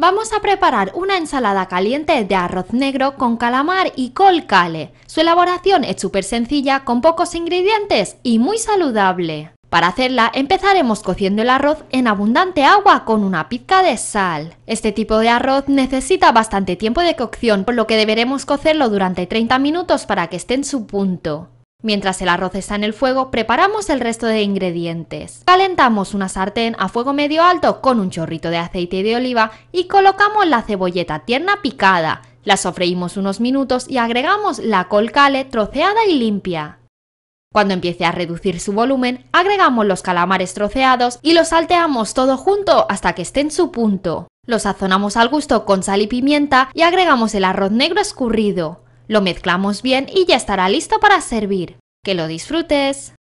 Vamos a preparar una ensalada caliente de arroz negro con calamar y col cale. Su elaboración es súper sencilla, con pocos ingredientes y muy saludable. Para hacerla empezaremos cociendo el arroz en abundante agua con una pizca de sal. Este tipo de arroz necesita bastante tiempo de cocción, por lo que deberemos cocerlo durante 30 minutos para que esté en su punto. Mientras el arroz está en el fuego, preparamos el resto de ingredientes. Calentamos una sartén a fuego medio alto con un chorrito de aceite de oliva y colocamos la cebolleta tierna picada. La sofreímos unos minutos y agregamos la colcale troceada y limpia. Cuando empiece a reducir su volumen, agregamos los calamares troceados y los salteamos todo junto hasta que esté en su punto. Lo sazonamos al gusto con sal y pimienta y agregamos el arroz negro escurrido. Lo mezclamos bien y ya estará listo para servir. ¡Que lo disfrutes!